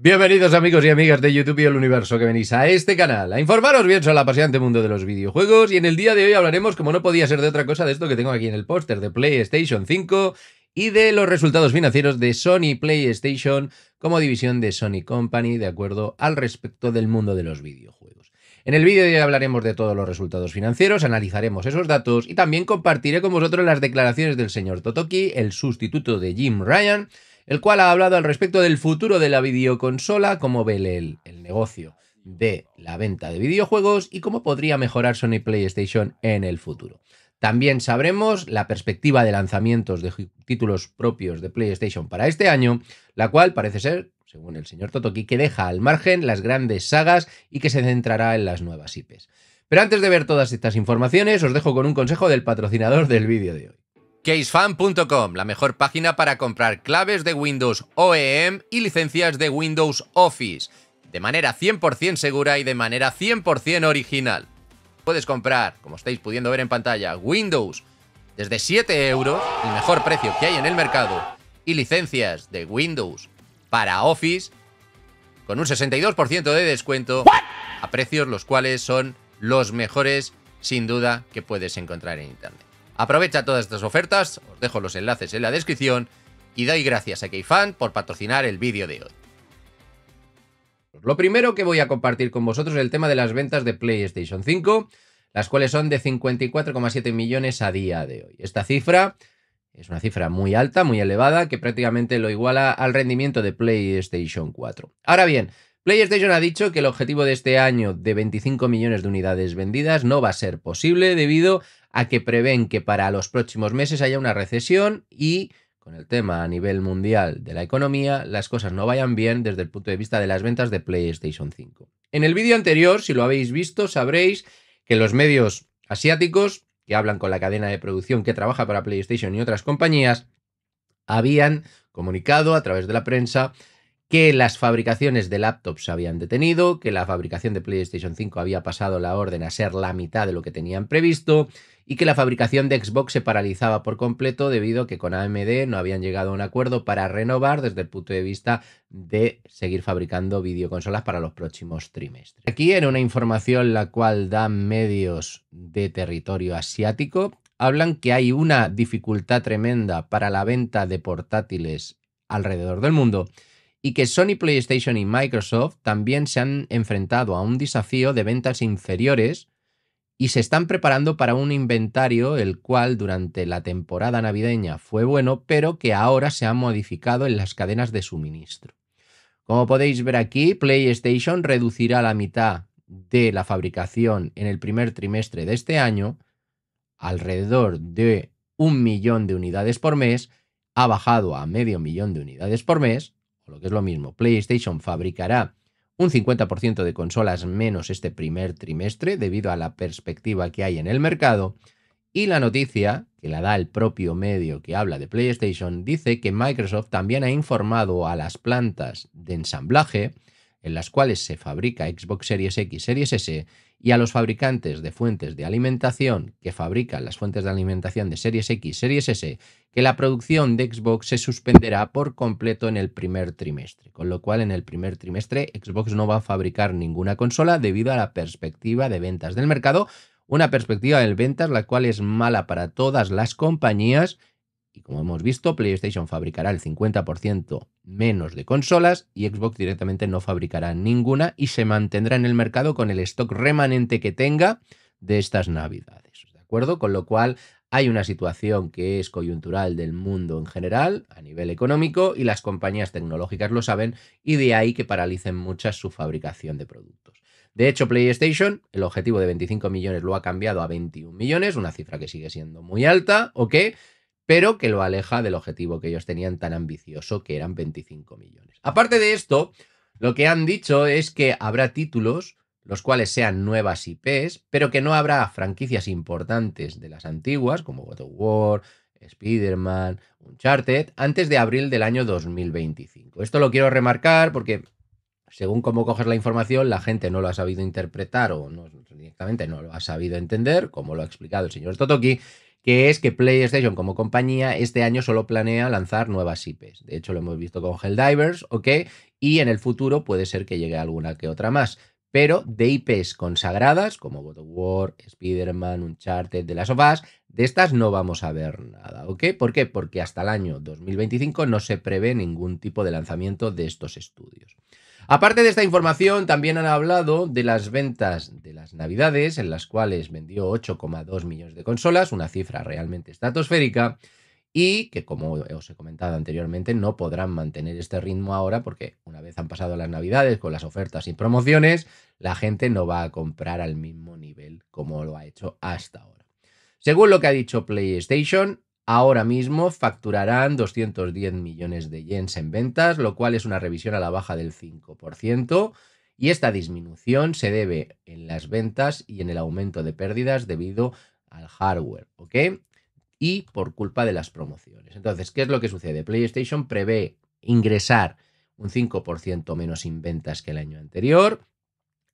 Bienvenidos amigos y amigas de YouTube y el universo que venís a este canal a informaros bien sobre el apasionante mundo de los videojuegos y en el día de hoy hablaremos, como no podía ser de otra cosa, de esto que tengo aquí en el póster de PlayStation 5 y de los resultados financieros de Sony PlayStation como división de Sony Company de acuerdo al respecto del mundo de los videojuegos. En el vídeo de hoy hablaremos de todos los resultados financieros, analizaremos esos datos y también compartiré con vosotros las declaraciones del señor Totoki, el sustituto de Jim Ryan, el cual ha hablado al respecto del futuro de la videoconsola, cómo ve el, el negocio de la venta de videojuegos y cómo podría mejorar Sony PlayStation en el futuro. También sabremos la perspectiva de lanzamientos de títulos propios de PlayStation para este año, la cual parece ser, según el señor Totoki, que deja al margen las grandes sagas y que se centrará en las nuevas IPs. Pero antes de ver todas estas informaciones, os dejo con un consejo del patrocinador del vídeo de hoy. Casefan.com, la mejor página para comprar claves de Windows OEM y licencias de Windows Office, de manera 100% segura y de manera 100% original. Puedes comprar, como estáis pudiendo ver en pantalla, Windows desde 7 euros, el mejor precio que hay en el mercado, y licencias de Windows para Office con un 62% de descuento a precios los cuales son los mejores sin duda que puedes encontrar en Internet. Aprovecha todas estas ofertas, os dejo los enlaces en la descripción y doy gracias a Keyfan por patrocinar el vídeo de hoy. Lo primero que voy a compartir con vosotros es el tema de las ventas de PlayStation 5, las cuales son de 54,7 millones a día de hoy. Esta cifra es una cifra muy alta, muy elevada, que prácticamente lo iguala al rendimiento de PlayStation 4. Ahora bien, PlayStation ha dicho que el objetivo de este año de 25 millones de unidades vendidas no va a ser posible debido a que prevén que para los próximos meses haya una recesión y con el tema a nivel mundial de la economía, las cosas no vayan bien desde el punto de vista de las ventas de PlayStation 5. En el vídeo anterior, si lo habéis visto, sabréis que los medios asiáticos, que hablan con la cadena de producción que trabaja para PlayStation y otras compañías, habían comunicado a través de la prensa que las fabricaciones de laptops se habían detenido, que la fabricación de PlayStation 5 había pasado la orden a ser la mitad de lo que tenían previsto y que la fabricación de Xbox se paralizaba por completo debido a que con AMD no habían llegado a un acuerdo para renovar desde el punto de vista de seguir fabricando videoconsolas para los próximos trimestres. Aquí en una información la cual dan medios de territorio asiático, hablan que hay una dificultad tremenda para la venta de portátiles alrededor del mundo y que Sony PlayStation y Microsoft también se han enfrentado a un desafío de ventas inferiores y se están preparando para un inventario el cual durante la temporada navideña fue bueno, pero que ahora se ha modificado en las cadenas de suministro. Como podéis ver aquí, PlayStation reducirá la mitad de la fabricación en el primer trimestre de este año, alrededor de un millón de unidades por mes, ha bajado a medio millón de unidades por mes, lo que es lo mismo, PlayStation fabricará un 50% de consolas menos este primer trimestre debido a la perspectiva que hay en el mercado. Y la noticia, que la da el propio medio que habla de PlayStation, dice que Microsoft también ha informado a las plantas de ensamblaje en las cuales se fabrica Xbox Series X, Series S, y a los fabricantes de fuentes de alimentación que fabrican las fuentes de alimentación de Series X, Series S, que la producción de Xbox se suspenderá por completo en el primer trimestre, con lo cual en el primer trimestre Xbox no va a fabricar ninguna consola debido a la perspectiva de ventas del mercado, una perspectiva de ventas la cual es mala para todas las compañías y como hemos visto, PlayStation fabricará el 50% menos de consolas y Xbox directamente no fabricará ninguna y se mantendrá en el mercado con el stock remanente que tenga de estas navidades. ¿De acuerdo? Con lo cual hay una situación que es coyuntural del mundo en general, a nivel económico, y las compañías tecnológicas lo saben, y de ahí que paralicen muchas su fabricación de productos. De hecho, PlayStation, el objetivo de 25 millones lo ha cambiado a 21 millones, una cifra que sigue siendo muy alta, ¿ok?, pero que lo aleja del objetivo que ellos tenían tan ambicioso, que eran 25 millones. Aparte de esto, lo que han dicho es que habrá títulos los cuales sean nuevas IPs, pero que no habrá franquicias importantes de las antiguas, como God of War, Spider-Man, Uncharted, antes de abril del año 2025. Esto lo quiero remarcar porque, según cómo coges la información, la gente no lo ha sabido interpretar o no, directamente no lo ha sabido entender, como lo ha explicado el señor Totoki, que es que PlayStation como compañía este año solo planea lanzar nuevas IPs. De hecho, lo hemos visto con Helldivers, ¿ok? Y en el futuro puede ser que llegue alguna que otra más. Pero de IPs consagradas, como God of War, Spider-Man, Uncharted, de las Us, de estas no vamos a ver nada, ¿ok? ¿Por qué? Porque hasta el año 2025 no se prevé ningún tipo de lanzamiento de estos estudios. Aparte de esta información, también han hablado de las ventas de las Navidades, en las cuales vendió 8,2 millones de consolas, una cifra realmente estratosférica, y que, como os he comentado anteriormente, no podrán mantener este ritmo ahora porque una vez han pasado las Navidades con las ofertas y promociones, la gente no va a comprar al mismo nivel como lo ha hecho hasta ahora. Según lo que ha dicho PlayStation, Ahora mismo facturarán 210 millones de yens en ventas, lo cual es una revisión a la baja del 5%. Y esta disminución se debe en las ventas y en el aumento de pérdidas debido al hardware, ¿ok? Y por culpa de las promociones. Entonces, ¿qué es lo que sucede? PlayStation prevé ingresar un 5% menos en ventas que el año anterior.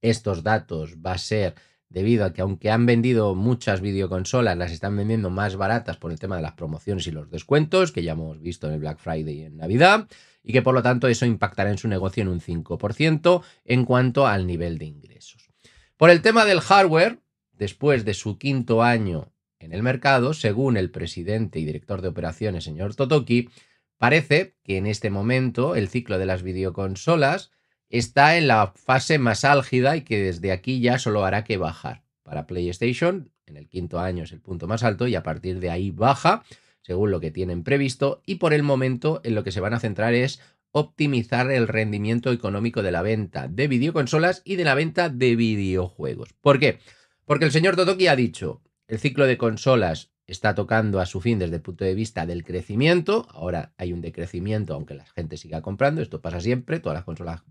Estos datos va a ser debido a que aunque han vendido muchas videoconsolas, las están vendiendo más baratas por el tema de las promociones y los descuentos, que ya hemos visto en el Black Friday y en Navidad, y que por lo tanto eso impactará en su negocio en un 5% en cuanto al nivel de ingresos. Por el tema del hardware, después de su quinto año en el mercado, según el presidente y director de operaciones, señor Totoki, parece que en este momento el ciclo de las videoconsolas está en la fase más álgida y que desde aquí ya solo hará que bajar. Para PlayStation, en el quinto año es el punto más alto y a partir de ahí baja, según lo que tienen previsto, y por el momento en lo que se van a centrar es optimizar el rendimiento económico de la venta de videoconsolas y de la venta de videojuegos. ¿Por qué? Porque el señor Totoki ha dicho, el ciclo de consolas está tocando a su fin desde el punto de vista del crecimiento, ahora hay un decrecimiento aunque la gente siga comprando, esto pasa siempre, todas las consolas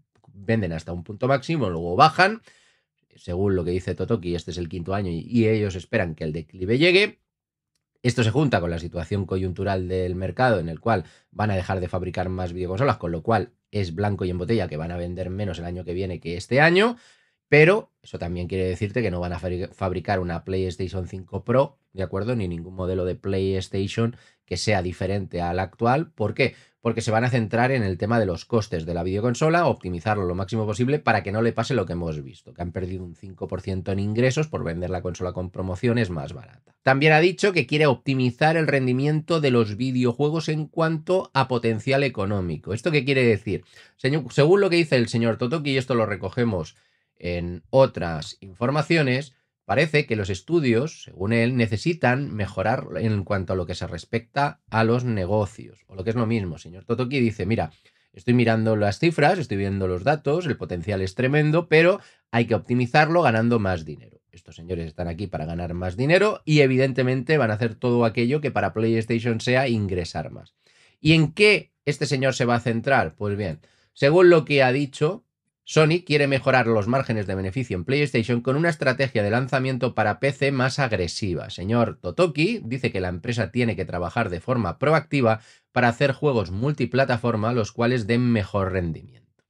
venden hasta un punto máximo, luego bajan. Según lo que dice Totoki, este es el quinto año y, ellos esperan que el declive llegue. Esto se junta con la situación coyuntural del mercado en el cual van a dejar de fabricar más videoconsolas, con lo cual es blanco y en botella que van a vender menos el año que viene que este año, pero eso también quiere decirte que no van a fabricar una PlayStation 5 Pro, ¿de acuerdo? Ni ningún modelo de PlayStation que sea diferente al actual. ¿Por qué? porque se van a centrar en el tema de los costes de la videoconsola, optimizarlo lo máximo posible para que no le pase lo que hemos visto, que han perdido un 5% en ingresos por vender la consola con promociones más barata. También ha dicho que quiere optimizar el rendimiento de los videojuegos en cuanto a potencial económico. ¿Esto qué quiere decir? Según lo que dice el señor Totoki, y esto lo recogemos en otras informaciones, Parece que los estudios, según él, necesitan mejorar en cuanto a lo que se respecta a los negocios, o lo que es lo mismo. Señor Totoki dice, mira, estoy mirando las cifras, estoy viendo los datos, el potencial es tremendo, pero hay que optimizarlo ganando más dinero. Estos señores están aquí para ganar más dinero y evidentemente van a hacer todo aquello que para PlayStation sea ingresar más. ¿Y en qué este señor se va a centrar? Pues bien, según lo que ha dicho, Sony quiere mejorar los márgenes de beneficio en PlayStation con una estrategia de lanzamiento para PC más agresiva. Señor Totoki dice que la empresa tiene que trabajar de forma proactiva para hacer juegos multiplataforma los cuales den mejor rendimiento.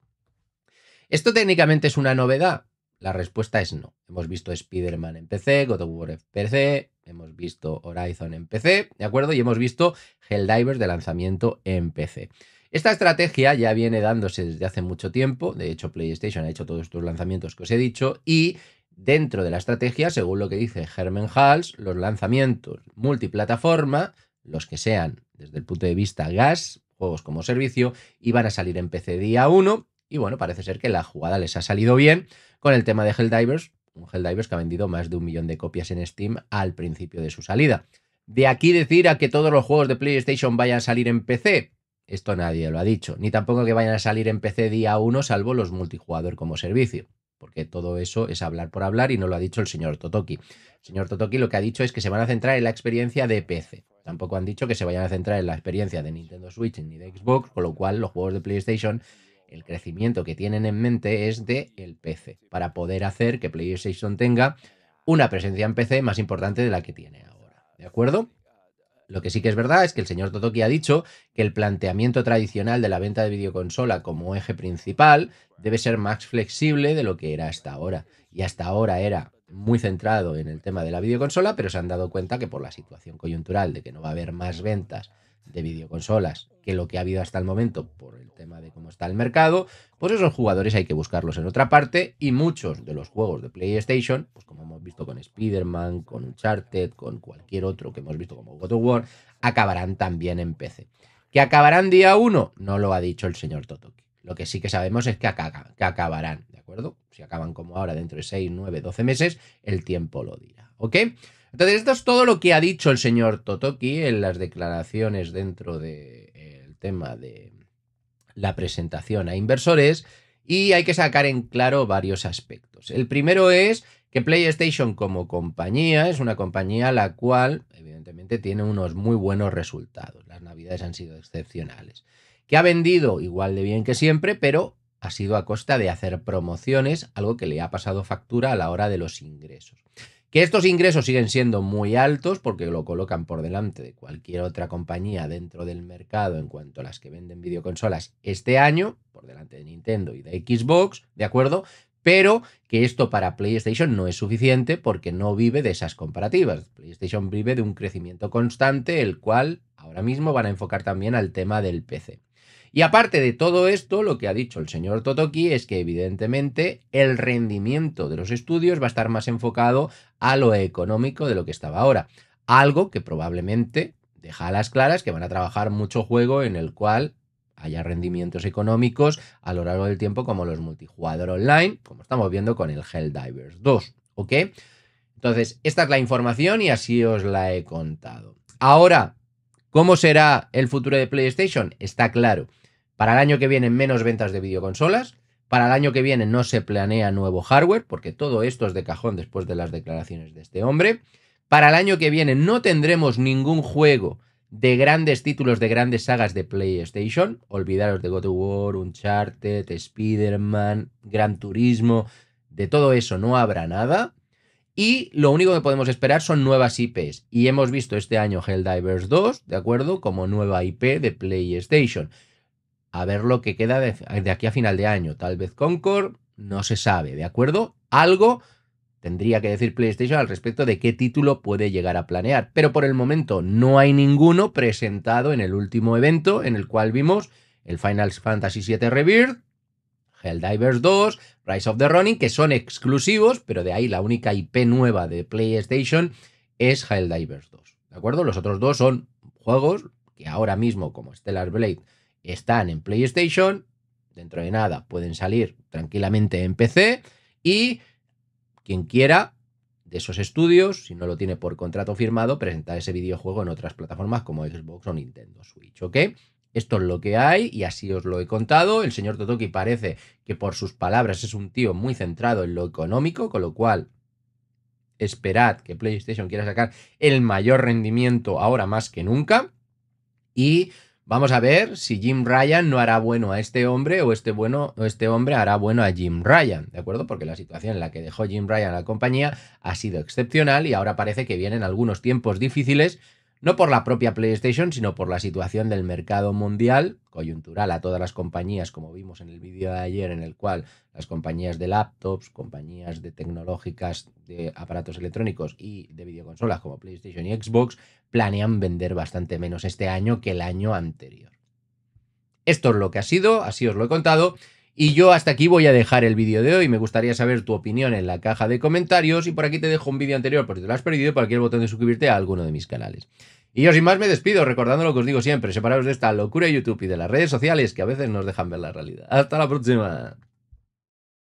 ¿Esto técnicamente es una novedad? La respuesta es no. Hemos visto Spider-Man en PC, God of War en PC, hemos visto Horizon en PC, ¿de acuerdo? Y hemos visto Helldivers de lanzamiento en PC. Esta estrategia ya viene dándose desde hace mucho tiempo, de hecho PlayStation ha hecho todos estos lanzamientos que os he dicho y dentro de la estrategia, según lo que dice Herman Hals, los lanzamientos multiplataforma, los que sean desde el punto de vista gas, juegos como servicio, iban a salir en PC día 1 y bueno, parece ser que la jugada les ha salido bien con el tema de Helldivers, un Helldivers que ha vendido más de un millón de copias en Steam al principio de su salida. De aquí decir a que todos los juegos de PlayStation vayan a salir en PC, esto nadie lo ha dicho. Ni tampoco que vayan a salir en PC día uno, salvo los multijugador como servicio. Porque todo eso es hablar por hablar y no lo ha dicho el señor Totoki. El señor Totoki lo que ha dicho es que se van a centrar en la experiencia de PC. Tampoco han dicho que se vayan a centrar en la experiencia de Nintendo Switch ni de Xbox, con lo cual los juegos de PlayStation el crecimiento que tienen en mente es de el PC, para poder hacer que PlayStation tenga una presencia en PC más importante de la que tiene ahora. ¿De acuerdo? Lo que sí que es verdad es que el señor Totoki ha dicho que el planteamiento tradicional de la venta de videoconsola como eje principal debe ser más flexible de lo que era hasta ahora. Y hasta ahora era muy centrado en el tema de la videoconsola, pero se han dado cuenta que por la situación coyuntural de que no va a haber más ventas de videoconsolas que lo que ha habido hasta el momento por el tema de cómo está el mercado, pues esos jugadores hay que buscarlos en otra parte y muchos de los juegos de PlayStation, pues como hemos visto con Spider-Man, con Uncharted, con cualquier otro que hemos visto como God of War, acabarán también en PC. ¿Que acabarán día 1? No lo ha dicho el señor Totoki. Lo que sí que sabemos es que, que acabarán, ¿de acuerdo? Si acaban como ahora, dentro de 6, 9, 12 meses, el tiempo lo dirá, ¿ok? Entonces, esto es todo lo que ha dicho el señor Totoki en las declaraciones dentro del eh, tema de la presentación a inversores y hay que sacar en claro varios aspectos. El primero es que PlayStation como compañía es una compañía la cual evidentemente tiene unos muy buenos resultados. Las navidades han sido excepcionales. Que ha vendido igual de bien que siempre, pero ha sido a costa de hacer promociones, algo que le ha pasado factura a la hora de los ingresos. Que estos ingresos siguen siendo muy altos porque lo colocan por delante de cualquier otra compañía dentro del mercado en cuanto a las que venden videoconsolas este año, por delante de Nintendo y de Xbox, ¿de acuerdo? Pero que esto para PlayStation no es suficiente porque no vive de esas comparativas. PlayStation vive de un crecimiento constante, el cual ahora mismo van a enfocar también al tema del PC. Y aparte de todo esto, lo que ha dicho el señor Totoki es que evidentemente el rendimiento de los estudios va a estar más enfocado a lo económico de lo que estaba ahora. Algo que probablemente deja a las claras que van a trabajar mucho juego en el cual haya rendimientos económicos a lo largo del tiempo como los multijugador online, como estamos viendo con el Helldivers 2, ¿ok? Entonces, esta es la información y así os la he contado. Ahora, ¿cómo será el futuro de PlayStation? Está claro. Para el año que viene menos ventas de videoconsolas. Para el año que viene no se planea nuevo hardware, porque todo esto es de cajón después de las declaraciones de este hombre. Para el año que viene no tendremos ningún juego de grandes títulos, de grandes sagas de PlayStation. Olvidaros de God of War, Uncharted, Spider-Man, Gran Turismo, de todo eso no habrá nada. Y lo único que podemos esperar son nuevas IPs. Y hemos visto este año Helldivers 2, ¿de acuerdo? Como nueva IP de PlayStation a ver lo que queda de, aquí a final de año. Tal vez Concord, no se sabe, ¿de acuerdo? Algo tendría que decir PlayStation al respecto de qué título puede llegar a planear. Pero por el momento no hay ninguno presentado en el último evento en el cual vimos el Final Fantasy VII Rebirth, Helldivers 2, Rise of the Running, que son exclusivos, pero de ahí la única IP nueva de PlayStation es Helldivers 2. ¿De acuerdo? Los otros dos son juegos que ahora mismo, como Stellar Blade, están en PlayStation, dentro de nada pueden salir tranquilamente en PC y quien quiera de esos estudios, si no lo tiene por contrato firmado, presentar ese videojuego en otras plataformas como Xbox o Nintendo Switch, ¿ok? Esto es lo que hay y así os lo he contado. El señor Totoki parece que por sus palabras es un tío muy centrado en lo económico, con lo cual esperad que PlayStation quiera sacar el mayor rendimiento ahora más que nunca. Y Vamos a ver si Jim Ryan no hará bueno a este hombre o este, bueno, este hombre hará bueno a Jim Ryan, ¿de acuerdo? Porque la situación en la que dejó Jim Ryan a la compañía ha sido excepcional y ahora parece que vienen algunos tiempos difíciles no por la propia PlayStation, sino por la situación del mercado mundial, coyuntural a todas las compañías, como vimos en el vídeo de ayer, en el cual las compañías de laptops, compañías de tecnológicas de aparatos electrónicos y de videoconsolas como PlayStation y Xbox planean vender bastante menos este año que el año anterior. Esto es lo que ha sido, así os lo he contado. Y yo hasta aquí voy a dejar el vídeo de hoy. Me gustaría saber tu opinión en la caja de comentarios. Y por aquí te dejo un vídeo anterior por si te lo has perdido para que el botón de suscribirte a alguno de mis canales. Y yo sin más me despido recordando lo que os digo siempre. Separaos de esta locura de YouTube y de las redes sociales que a veces nos dejan ver la realidad. Hasta la próxima.